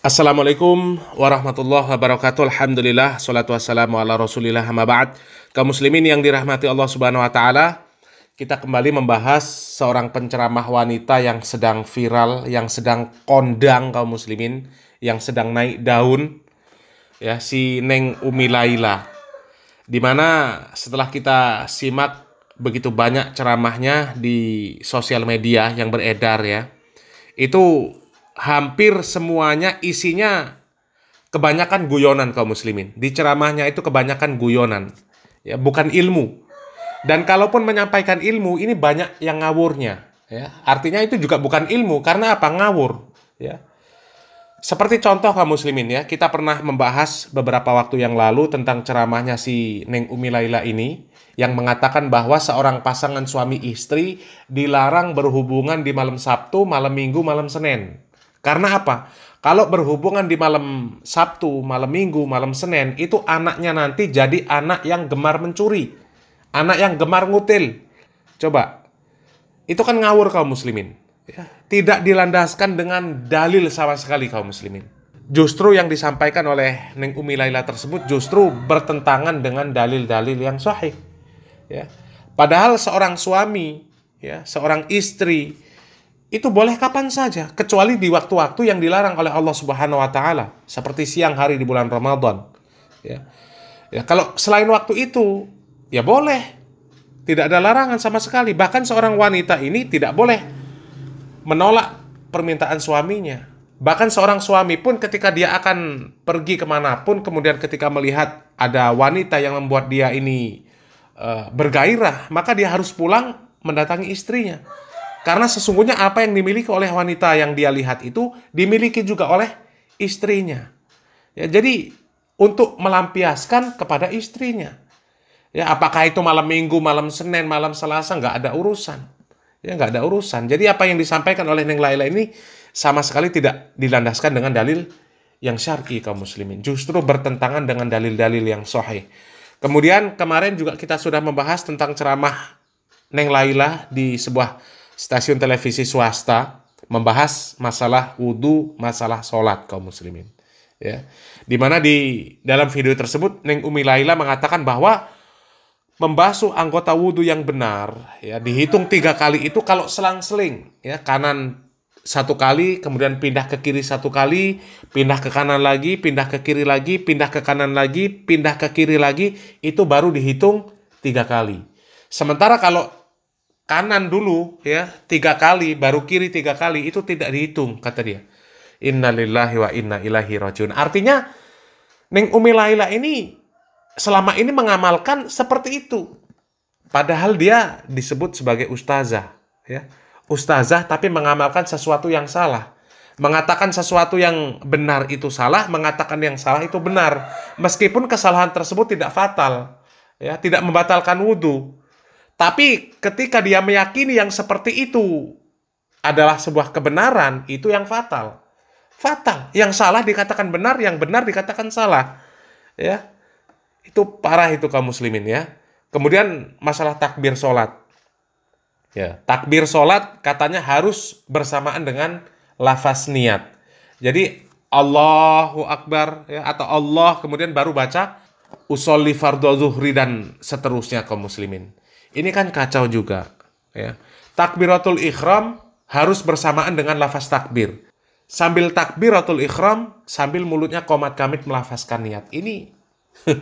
Assalamualaikum warahmatullahi wabarakatuh. Alhamdulillah salatu wassalamu ala Rasulillah amma ba'd. Kaum muslimin yang dirahmati Allah Subhanahu wa taala, kita kembali membahas seorang penceramah wanita yang sedang viral, yang sedang kondang kaum muslimin, yang sedang naik daun ya si Neng Umi Laila. Dimana setelah kita simak begitu banyak ceramahnya di sosial media yang beredar ya, itu hampir semuanya isinya kebanyakan guyonan kaum muslimin. Di ceramahnya itu kebanyakan guyonan, ya bukan ilmu. Dan kalaupun menyampaikan ilmu, ini banyak yang ngawurnya. Ya, artinya itu juga bukan ilmu karena apa ngawur. Ya. Seperti contoh kaum muslimin ya, kita pernah membahas beberapa waktu yang lalu tentang ceramahnya si Neng Umi Laila ini yang mengatakan bahwa seorang pasangan suami istri dilarang berhubungan di malam Sabtu, malam Minggu, malam Senin. Karena apa? Kalau berhubungan di malam Sabtu, malam Minggu, malam Senin, itu anaknya nanti jadi anak yang gemar mencuri. Anak yang gemar ngutil. Coba. Itu kan ngawur kaum muslimin. Ya. Tidak dilandaskan dengan dalil sama sekali kaum muslimin. Justru yang disampaikan oleh Neng Umi Laila tersebut justru bertentangan dengan dalil-dalil yang sahih. Ya. Padahal seorang suami, ya, seorang istri, itu boleh kapan saja kecuali di waktu-waktu yang dilarang oleh Allah Subhanahu wa taala seperti siang hari di bulan Ramadan ya. ya kalau selain waktu itu ya boleh tidak ada larangan sama sekali bahkan seorang wanita ini tidak boleh menolak permintaan suaminya bahkan seorang suami pun ketika dia akan pergi kemanapun kemudian ketika melihat ada wanita yang membuat dia ini uh, bergairah maka dia harus pulang mendatangi istrinya karena sesungguhnya apa yang dimiliki oleh wanita yang dia lihat itu dimiliki juga oleh istrinya. Ya, jadi untuk melampiaskan kepada istrinya. Ya, apakah itu malam Minggu, malam Senin, malam Selasa nggak ada urusan. Ya, nggak ada urusan. Jadi apa yang disampaikan oleh Neng Laila ini sama sekali tidak dilandaskan dengan dalil yang syar'i kaum muslimin. Justru bertentangan dengan dalil-dalil yang sahih. Kemudian kemarin juga kita sudah membahas tentang ceramah Neng Laila di sebuah stasiun televisi swasta membahas masalah wudhu, masalah sholat kaum muslimin. Ya. Dimana di dalam video tersebut Neng Umi Laila mengatakan bahwa membasuh anggota wudhu yang benar ya dihitung tiga kali itu kalau selang-seling ya kanan satu kali kemudian pindah ke kiri satu kali pindah ke kanan lagi pindah ke kiri lagi pindah ke kanan lagi pindah ke kiri lagi itu baru dihitung tiga kali sementara kalau kanan dulu ya tiga kali baru kiri tiga kali itu tidak dihitung kata dia innalillahi wa inna ilahi rajiun artinya Neng Umi Laila ini selama ini mengamalkan seperti itu padahal dia disebut sebagai ustazah ya ustazah tapi mengamalkan sesuatu yang salah mengatakan sesuatu yang benar itu salah mengatakan yang salah itu benar meskipun kesalahan tersebut tidak fatal ya tidak membatalkan wudhu tapi ketika dia meyakini yang seperti itu adalah sebuah kebenaran, itu yang fatal. Fatal. Yang salah dikatakan benar, yang benar dikatakan salah. Ya. Itu parah itu kaum muslimin ya. Kemudian masalah takbir sholat. Ya, takbir sholat katanya harus bersamaan dengan lafaz niat. Jadi Allahu Akbar ya, atau Allah kemudian baru baca usolli fardhu zuhri dan seterusnya kaum muslimin. Ini kan kacau juga. Ya. Takbiratul ikhram harus bersamaan dengan lafaz takbir. Sambil takbiratul ikhram, sambil mulutnya komat kamit melafazkan niat. Ini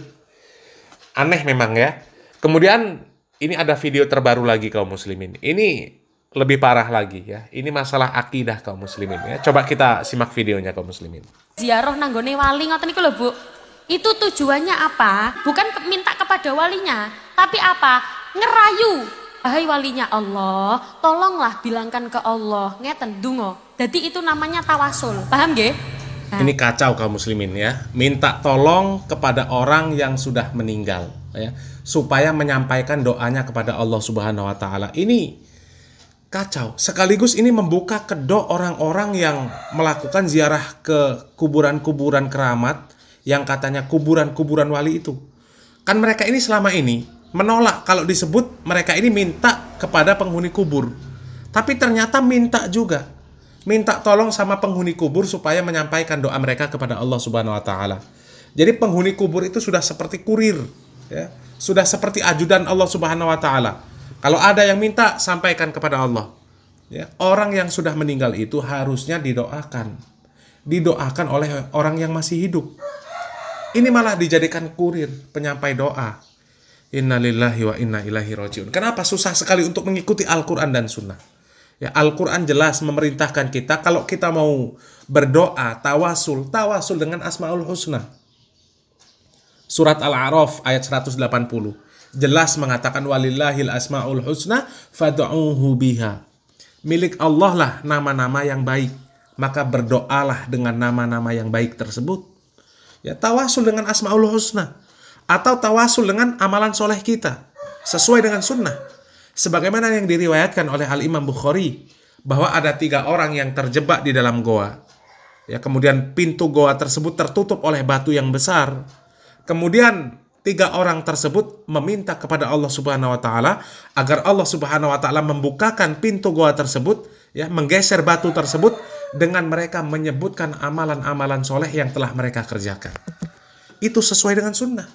aneh memang ya. Kemudian ini ada video terbaru lagi kaum muslimin. Ini lebih parah lagi ya. Ini masalah akidah kaum muslimin ya. Coba kita simak videonya kaum muslimin. Ziarah nanggone wali ngoten niku lho, Bu. Itu tujuannya apa? Bukan minta kepada walinya, tapi apa? ngerayu. Hai walinya Allah, tolonglah bilangkan ke Allah, ngeten dungo. Jadi itu namanya tawasul. Paham gak? Nah. Ini kacau kaum muslimin ya. Minta tolong kepada orang yang sudah meninggal ya, supaya menyampaikan doanya kepada Allah Subhanahu wa taala. Ini kacau. Sekaligus ini membuka kedok orang-orang yang melakukan ziarah ke kuburan-kuburan keramat yang katanya kuburan-kuburan wali itu. Kan mereka ini selama ini menolak kalau disebut mereka ini minta kepada penghuni kubur. Tapi ternyata minta juga. Minta tolong sama penghuni kubur supaya menyampaikan doa mereka kepada Allah Subhanahu wa taala. Jadi penghuni kubur itu sudah seperti kurir, ya. Sudah seperti ajudan Allah Subhanahu wa taala. Kalau ada yang minta sampaikan kepada Allah. Ya, orang yang sudah meninggal itu harusnya didoakan. Didoakan oleh orang yang masih hidup. Ini malah dijadikan kurir, penyampai doa innalillahi wa inna ilahi rojiun. Kenapa susah sekali untuk mengikuti Al-Quran dan Sunnah? Ya, Al-Quran jelas memerintahkan kita kalau kita mau berdoa, tawasul, tawasul dengan Asma'ul Husna. Surat Al-A'raf ayat 180 jelas mengatakan walillahil asmaul husna fad'uhu biha. Milik Allah lah nama-nama yang baik, maka berdoalah dengan nama-nama yang baik tersebut. Ya tawasul dengan asmaul husna atau tawasul dengan amalan soleh kita sesuai dengan sunnah sebagaimana yang diriwayatkan oleh Al Imam Bukhari bahwa ada tiga orang yang terjebak di dalam goa ya kemudian pintu goa tersebut tertutup oleh batu yang besar kemudian tiga orang tersebut meminta kepada Allah Subhanahu wa taala agar Allah Subhanahu wa taala membukakan pintu goa tersebut ya menggeser batu tersebut dengan mereka menyebutkan amalan-amalan soleh yang telah mereka kerjakan itu sesuai dengan sunnah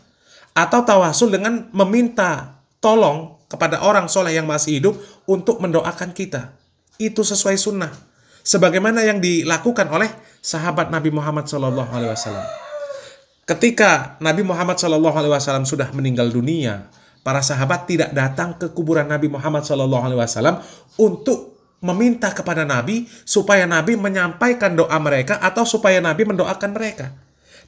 atau tawasul dengan meminta tolong kepada orang soleh yang masih hidup untuk mendoakan kita. Itu sesuai sunnah. Sebagaimana yang dilakukan oleh sahabat Nabi Muhammad SAW. Ketika Nabi Muhammad SAW sudah meninggal dunia, para sahabat tidak datang ke kuburan Nabi Muhammad SAW untuk meminta kepada Nabi supaya Nabi menyampaikan doa mereka atau supaya Nabi mendoakan mereka.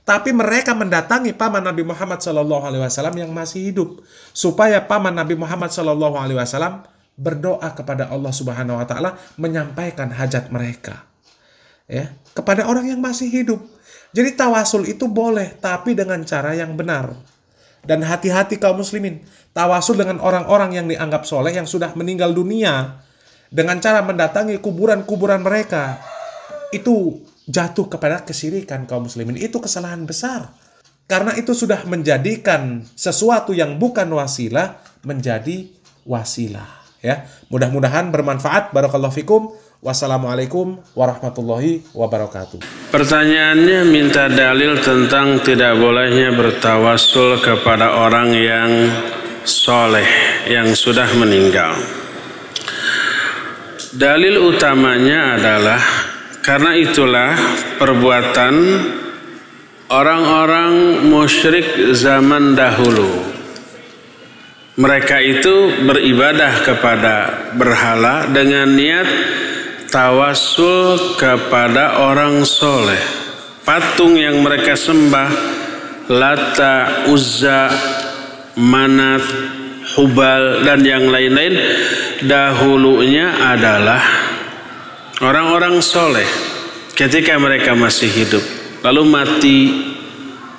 Tapi mereka mendatangi paman Nabi Muhammad Shallallahu Alaihi Wasallam yang masih hidup, supaya paman Nabi Muhammad Shallallahu Alaihi Wasallam berdoa kepada Allah Subhanahu Wa Taala menyampaikan hajat mereka, ya kepada orang yang masih hidup. Jadi tawasul itu boleh, tapi dengan cara yang benar. Dan hati-hati kaum muslimin, tawasul dengan orang-orang yang dianggap soleh yang sudah meninggal dunia dengan cara mendatangi kuburan-kuburan mereka itu jatuh kepada kesirikan kaum muslimin. Itu kesalahan besar. Karena itu sudah menjadikan sesuatu yang bukan wasilah menjadi wasilah. Ya, mudah-mudahan bermanfaat. Barakallahu fikum. Wassalamualaikum warahmatullahi wabarakatuh. Pertanyaannya minta dalil tentang tidak bolehnya bertawasul kepada orang yang soleh yang sudah meninggal. Dalil utamanya adalah karena itulah perbuatan orang-orang musyrik zaman dahulu. Mereka itu beribadah kepada berhala dengan niat tawasul kepada orang soleh. Patung yang mereka sembah, Lata, Uzza, Manat, Hubal, dan yang lain-lain dahulunya adalah Orang-orang soleh ketika mereka masih hidup, lalu mati,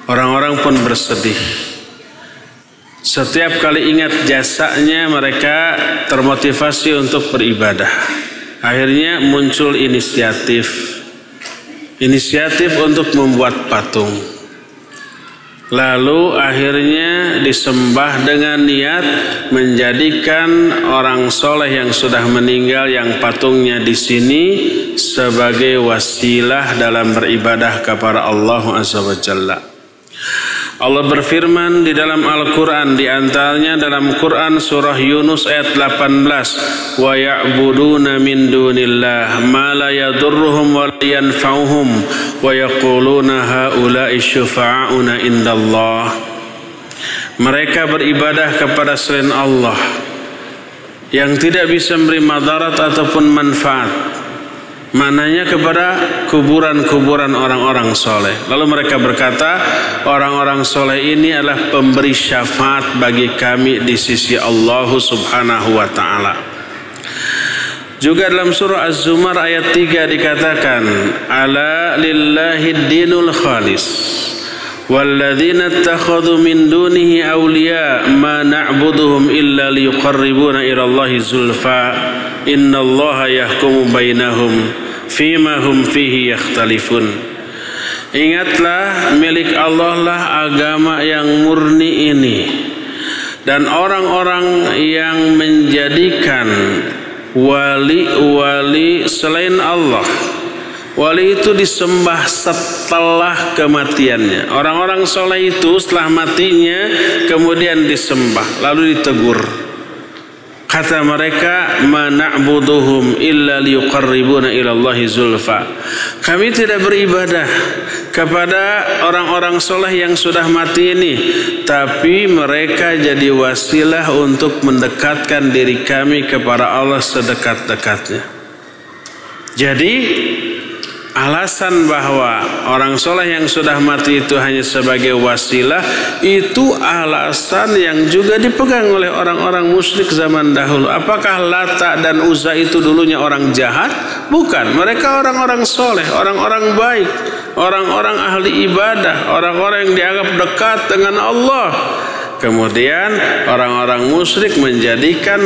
orang-orang pun bersedih. Setiap kali ingat jasanya mereka termotivasi untuk beribadah. Akhirnya muncul inisiatif. Inisiatif untuk membuat patung Lalu akhirnya disembah dengan niat menjadikan orang soleh yang sudah meninggal yang patungnya di sini sebagai wasilah dalam beribadah kepada Allah Azza wa Jalla. Allah berfirman di dalam Al-Quran di antaranya dalam Quran surah Yunus ayat 18 wa min dunillah ma la yadurruhum mereka beribadah kepada selain Allah yang tidak bisa memberi madarat ataupun manfaat. Mananya kepada kuburan-kuburan orang-orang soleh. Lalu mereka berkata, orang-orang soleh ini adalah pemberi syafaat bagi kami di sisi Allah subhanahu wa ta'ala. Juga dalam surah Az-Zumar ayat 3 dikatakan ala lillahi dinul khalis والذين اتخذوا min دونه أولياء ma نعبدهم illa ليقربونا إلى zulfa. Inna Allaha الله يحكم بينهم فيما هم Ingatlah milik Allah lah agama yang murni ini dan orang-orang yang menjadikan wali-wali selain Allah. Wali itu disembah setelah kematiannya. Orang-orang soleh itu setelah matinya kemudian disembah, lalu ditegur. Kata mereka, "Mana'buduhum illa liyuqarribuna ila Allah zulfa." Kami tidak beribadah kepada orang-orang soleh yang sudah mati ini, tapi mereka jadi wasilah untuk mendekatkan diri kami kepada Allah sedekat-dekatnya. Jadi alasan bahwa orang soleh yang sudah mati itu hanya sebagai wasilah itu alasan yang juga dipegang oleh orang-orang musyrik zaman dahulu apakah Lata dan Uza itu dulunya orang jahat? bukan, mereka orang-orang soleh orang-orang baik orang-orang ahli ibadah orang-orang yang dianggap dekat dengan Allah kemudian orang-orang musyrik menjadikan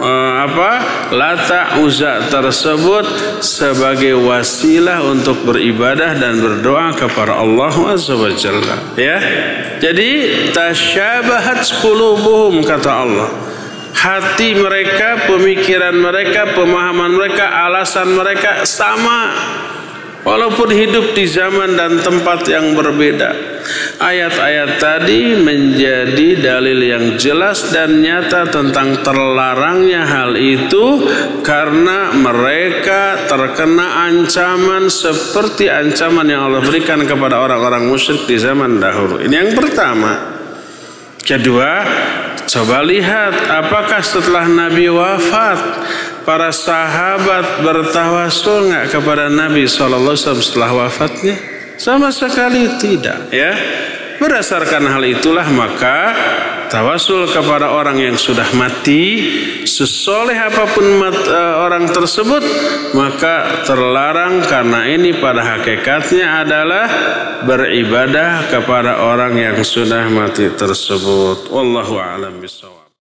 eh, apa lata uzza tersebut sebagai wasilah untuk beribadah dan berdoa kepada Allah Subhanahu wa ya jadi tasyabahat qulubuhum kata Allah hati mereka, pemikiran mereka, pemahaman mereka, alasan mereka sama Walaupun hidup di zaman dan tempat yang berbeda. Ayat-ayat tadi menjadi dalil yang jelas dan nyata tentang terlarangnya hal itu karena mereka terkena ancaman seperti ancaman yang Allah berikan kepada orang-orang musyrik di zaman dahulu. Ini yang pertama. Kedua, coba lihat apakah setelah Nabi wafat para sahabat bertawasul nggak kepada Nabi SAW setelah wafatnya? Sama sekali tidak ya. Berdasarkan hal itulah maka tawasul kepada orang yang sudah mati sesoleh apapun mat, e, orang tersebut maka terlarang karena ini pada hakikatnya adalah beribadah kepada orang yang sudah mati tersebut. Wallahu a'lam bishawab.